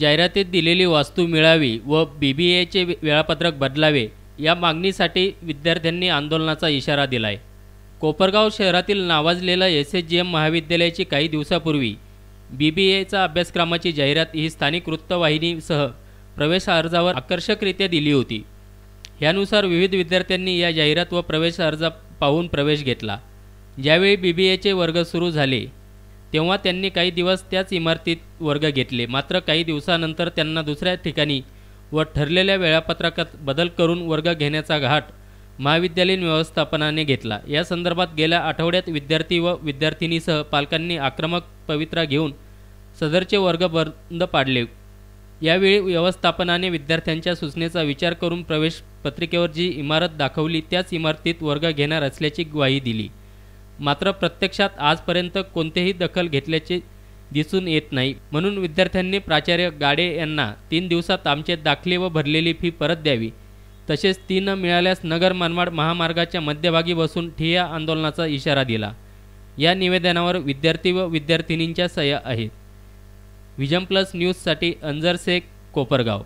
जाहिरातीत दिलेली वास्तू मिळावी व बी बी एचे वेळापत्रक बदलावे या मागणीसाठी विद्यार्थ्यांनी आंदोलनाचा इशारा दिला आहे कोपरगाव शहरातील नावाजलेल्या एस एस जी एम महाविद्यालयाची काही दिवसापूर्वी बी बी एचा अभ्यासक्रमाची जाहिरात ही स्थानिक वृत्तवाहिनीसह प्रवेश अर्जावर आकर्षकरित्या दिली होती यानुसार विविध विद्यार्थ्यांनी या जाहिरात व प्रवेश अर्ज पाहून प्रवेश घेतला ज्यावेळी बी बी एचे वर्ग सुरू झाले तेव्हा त्यांनी काही दिवस त्याच इमारतीत वर्ग घेतले मात्र काही दिवसानंतर त्यांना दुसऱ्या ठिकाणी व ठरलेल्या वेळापत्रकात बदल करून वर्ग घेण्याचा घाट महाविद्यालयीन व्यवस्थापनाने घेतला या संदर्भात गेल्या आठवड्यात विद्यार्थी व विद्यार्थिनीसह पालकांनी आक्रमक पवित्रा घेऊन सदरचे वर्ग बंद पाडले यावेळी व्यवस्थापनाने विद्यार्थ्यांच्या सूचनेचा विचार करून प्रवेश पत्रिकेवर जी इमारत दाखवली त्याच इमारतीत वर्ग घेणार असल्याची ग्वाही दिली मात्र प्रत्यक्षात आजपर्यंत कोणतेही दखल घेतल्याचे दिसून येत नाही म्हणून विद्यार्थ्यांनी प्राचार्य गाडे यांना तीन दिवसात आमचे दाखले व भरलेली फी परत द्यावी तसेच ती न मिळाल्यास नगर मनमाड महामार्गाच्या मध्यभागी बसून ठिया आंदोलनाचा इशारा दिला या निवेदनावर विद्यार्थी व विद्यार्थिनींच्या सह्या आहेत विजम प्लस न्यूजसाठी अंजर शेख कोपरगाव